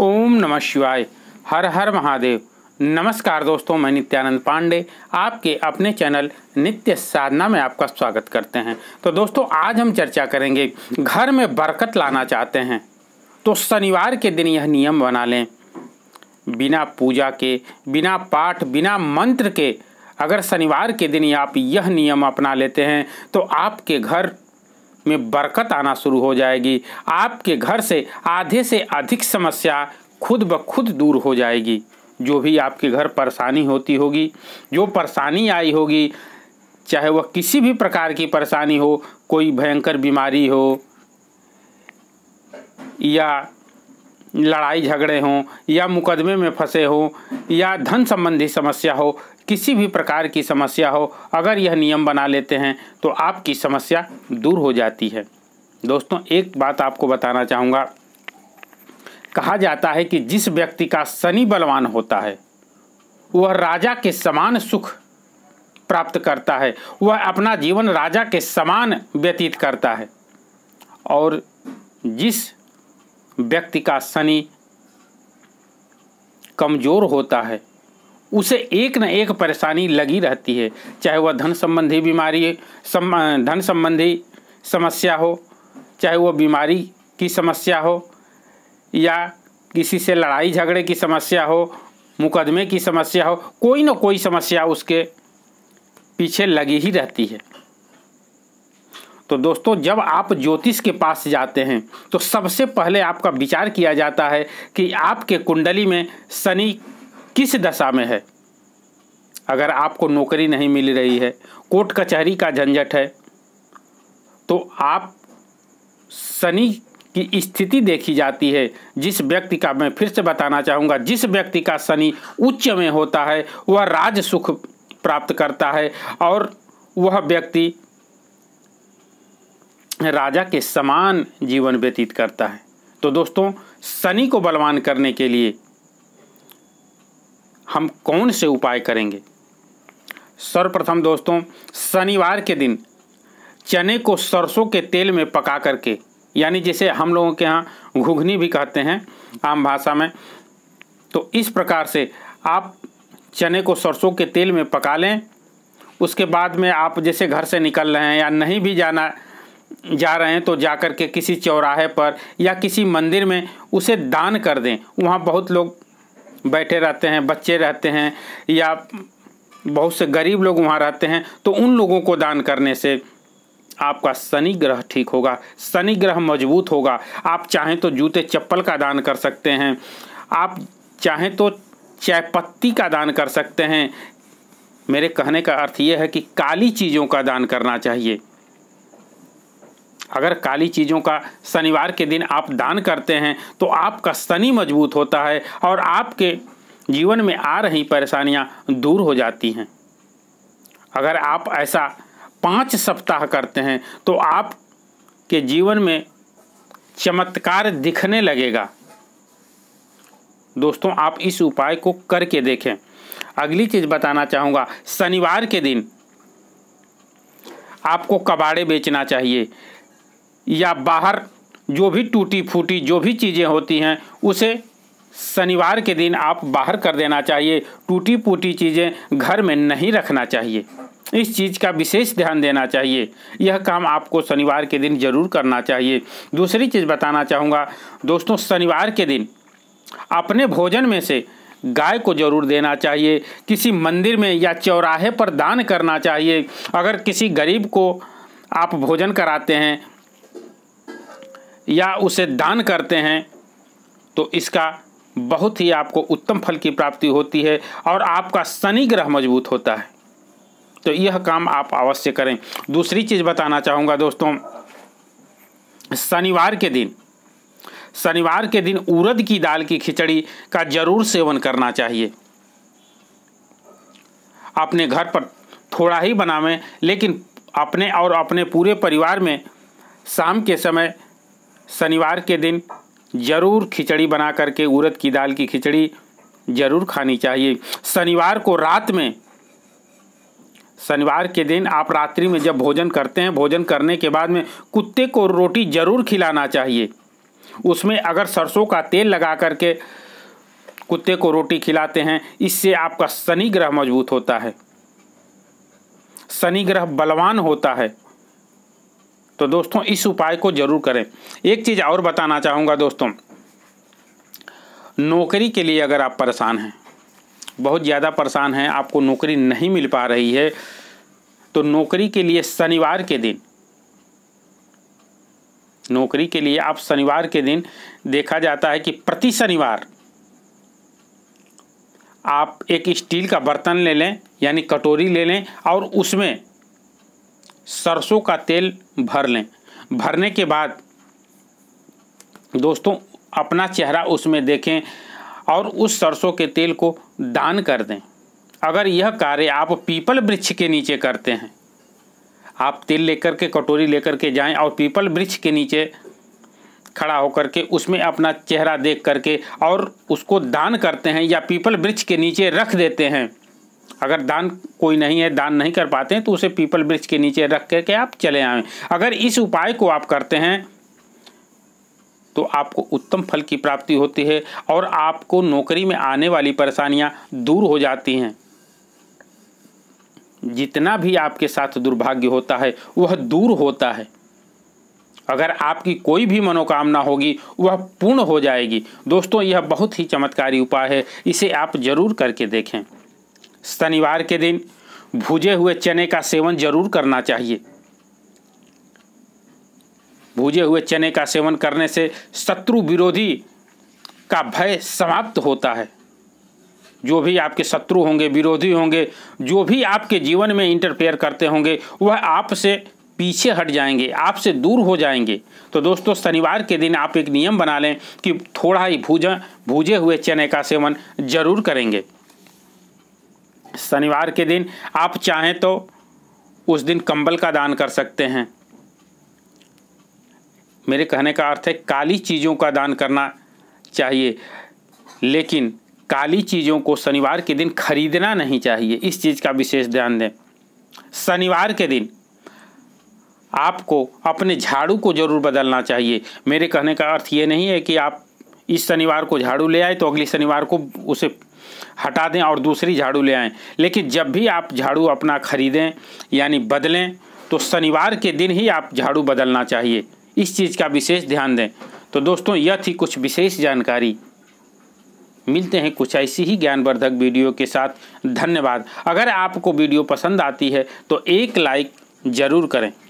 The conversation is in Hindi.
ओम नमः शिवाय हर हर महादेव नमस्कार दोस्तों मैं नित्यानंद पांडे आपके अपने चैनल नित्य साधना में आपका स्वागत करते हैं तो दोस्तों आज हम चर्चा करेंगे घर में बरकत लाना चाहते हैं तो शनिवार के दिन यह नियम बना लें बिना पूजा के बिना पाठ बिना मंत्र के अगर शनिवार के दिन आप यह नियम अपना लेते हैं तो आपके घर में बरकत आना शुरू हो जाएगी आपके घर से आधे से अधिक समस्या खुद ब खुद दूर हो जाएगी जो भी आपके घर परेशानी होती होगी जो परेशानी आई होगी चाहे वह किसी भी प्रकार की परेशानी हो कोई भयंकर बीमारी हो या लड़ाई झगड़े हों या मुकदमे में फंसे हों या धन संबंधी समस्या हो किसी भी प्रकार की समस्या हो अगर यह नियम बना लेते हैं तो आपकी समस्या दूर हो जाती है दोस्तों एक बात आपको बताना चाहूँगा कहा जाता है कि जिस व्यक्ति का शनि बलवान होता है वह राजा के समान सुख प्राप्त करता है वह अपना जीवन राजा के समान व्यतीत करता है और जिस व्यक्ति का शनि कमज़ोर होता है उसे एक न एक परेशानी लगी रहती है चाहे वह धन संबंधी बीमारी सम, धन संबंधी समस्या हो चाहे वह बीमारी की समस्या हो या किसी से लड़ाई झगड़े की समस्या हो मुकदमे की समस्या हो कोई ना कोई समस्या उसके पीछे लगी ही रहती है तो दोस्तों जब आप ज्योतिष के पास जाते हैं तो सबसे पहले आपका विचार किया जाता है कि आपके कुंडली में शनि किस दशा में है अगर आपको नौकरी नहीं मिल रही है कोर्ट कचहरी का झंझट है तो आप शनि की स्थिति देखी जाती है जिस व्यक्ति का मैं फिर से बताना चाहूँगा जिस व्यक्ति का शनि उच्च में होता है वह राज सुख प्राप्त करता है और वह व्यक्ति राजा के समान जीवन व्यतीत करता है तो दोस्तों शनि को बलवान करने के लिए हम कौन से उपाय करेंगे सर्वप्रथम दोस्तों शनिवार के दिन चने को सरसों के तेल में पका करके यानी जैसे हम लोगों के यहाँ घुघनी भी कहते हैं आम भाषा में तो इस प्रकार से आप चने को सरसों के तेल में पका लें उसके बाद में आप जैसे घर से निकल रहे हैं या नहीं भी जाना जा रहे हैं तो जा कर के किसी चौराहे पर या किसी मंदिर में उसे दान कर दें वहाँ बहुत लोग बैठे रहते हैं बच्चे रहते हैं या बहुत से गरीब लोग वहाँ रहते हैं तो उन लोगों को दान करने से आपका शनि ग्रह ठीक होगा शनि ग्रह मजबूत होगा आप चाहें तो जूते चप्पल का दान कर सकते हैं आप चाहें तो चाय पत्ती का दान कर सकते हैं मेरे कहने का अर्थ ये है कि काली चीज़ों का दान करना चाहिए अगर काली चीज़ों का शनिवार के दिन आप दान करते हैं तो आपका शनि मजबूत होता है और आपके जीवन में आ रही परेशानियां दूर हो जाती हैं अगर आप ऐसा पाँच सप्ताह करते हैं तो आपके जीवन में चमत्कार दिखने लगेगा दोस्तों आप इस उपाय को करके देखें अगली चीज़ बताना चाहूँगा शनिवार के दिन आपको कबाड़े बेचना चाहिए या बाहर जो भी टूटी फूटी जो भी चीज़ें होती हैं उसे शनिवार के दिन आप बाहर कर देना चाहिए टूटी फूटी चीज़ें घर में नहीं रखना चाहिए इस चीज़ का विशेष ध्यान देना चाहिए यह काम आपको शनिवार के दिन ज़रूर करना चाहिए दूसरी चीज़ बताना चाहूँगा दोस्तों शनिवार के दिन अपने भोजन में से गाय को जरूर देना चाहिए किसी मंदिर में या चौराहे पर दान करना चाहिए अगर किसी गरीब को आप भोजन कराते हैं या उसे दान करते हैं तो इसका बहुत ही आपको उत्तम फल की प्राप्ति होती है और आपका शनि ग्रह मजबूत होता है तो यह काम आप अवश्य करें दूसरी चीज़ बताना चाहूँगा दोस्तों शनिवार के दिन शनिवार के दिन उड़द की दाल की खिचड़ी का जरूर सेवन करना चाहिए अपने घर पर थोड़ा ही बनावें लेकिन अपने और अपने पूरे परिवार में शाम के समय शनिवार के दिन ज़रूर खिचड़ी बना करके उड़द की दाल की खिचड़ी ज़रूर खानी चाहिए शनिवार को रात में शनिवार के दिन आप रात्रि में जब भोजन करते हैं भोजन करने के बाद में कुत्ते को रोटी ज़रूर खिलाना चाहिए उसमें अगर सरसों का तेल लगा करके कुत्ते को रोटी खिलाते हैं इससे आपका शनि ग्रह मजबूत होता है शनि ग्रह बलवान होता है तो दोस्तों इस उपाय को ज़रूर करें एक चीज़ और बताना चाहूँगा दोस्तों नौकरी के लिए अगर आप परेशान हैं बहुत ज़्यादा परेशान हैं आपको नौकरी नहीं मिल पा रही है तो नौकरी के लिए शनिवार के दिन नौकरी के लिए आप शनिवार के दिन देखा जाता है कि प्रति शनिवार आप एक स्टील का बर्तन ले लें यानी कटोरी ले लें और उसमें सरसों का तेल भर लें भरने के बाद दोस्तों अपना चेहरा उसमें देखें और उस सरसों के तेल को दान कर दें अगर यह कार्य आप पीपल वृक्ष के नीचे करते हैं आप तेल लेकर के कटोरी लेकर के जाएं और पीपल वृक्ष के नीचे खड़ा होकर के उसमें अपना चेहरा देख करके और उसको दान करते हैं या पीपल वृक्ष के नीचे रख देते हैं अगर दान कोई नहीं है दान नहीं कर पाते हैं तो उसे पीपल वृक्ष के नीचे रख के, के आप चले आएँ अगर इस उपाय को आप करते हैं तो आपको उत्तम फल की प्राप्ति होती है और आपको नौकरी में आने वाली परेशानियां दूर हो जाती हैं जितना भी आपके साथ दुर्भाग्य होता है वह दूर होता है अगर आपकी कोई भी मनोकामना होगी वह पूर्ण हो जाएगी दोस्तों यह बहुत ही चमत्कारी उपाय है इसे आप जरूर करके देखें शनिवार के दिन भुजे हुए चने का सेवन जरूर करना चाहिए भुजे हुए चने का सेवन करने से शत्रु विरोधी का भय समाप्त होता है जो भी आपके शत्रु होंगे विरोधी होंगे जो भी आपके जीवन में इंटरफेयर करते होंगे वह आपसे पीछे हट जाएंगे आपसे दूर हो जाएंगे तो दोस्तों शनिवार के दिन आप एक नियम बना लें कि थोड़ा ही भूजा भूजे हुए चने का सेवन जरूर करेंगे शनिवार के दिन आप चाहें तो उस दिन कंबल का दान कर सकते हैं मेरे कहने का अर्थ है काली चीज़ों का दान करना चाहिए लेकिन काली चीज़ों को शनिवार के दिन खरीदना नहीं चाहिए इस चीज़ का विशेष ध्यान दें शनिवार के दिन आपको अपने झाड़ू को ज़रूर बदलना चाहिए मेरे कहने का अर्थ ये नहीं है कि आप इस शनिवार को झाड़ू ले आए तो अगले शनिवार को उसे हटा दें और दूसरी झाड़ू ले आएँ लेकिन जब भी आप झाड़ू अपना खरीदें यानी बदलें तो शनिवार के दिन ही आप झाड़ू बदलना चाहिए इस चीज़ का विशेष ध्यान दें तो दोस्तों यह थी कुछ विशेष जानकारी मिलते हैं कुछ ऐसी ही ज्ञानवर्धक वीडियो के साथ धन्यवाद अगर आपको वीडियो पसंद आती है तो एक लाइक ज़रूर करें